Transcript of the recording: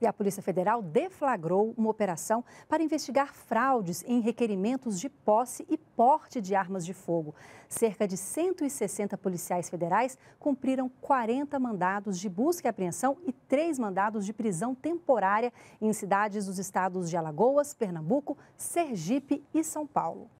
E a Polícia Federal deflagrou uma operação para investigar fraudes em requerimentos de posse e porte de armas de fogo. Cerca de 160 policiais federais cumpriram 40 mandados de busca e apreensão e três mandados de prisão temporária em cidades dos estados de Alagoas, Pernambuco, Sergipe e São Paulo.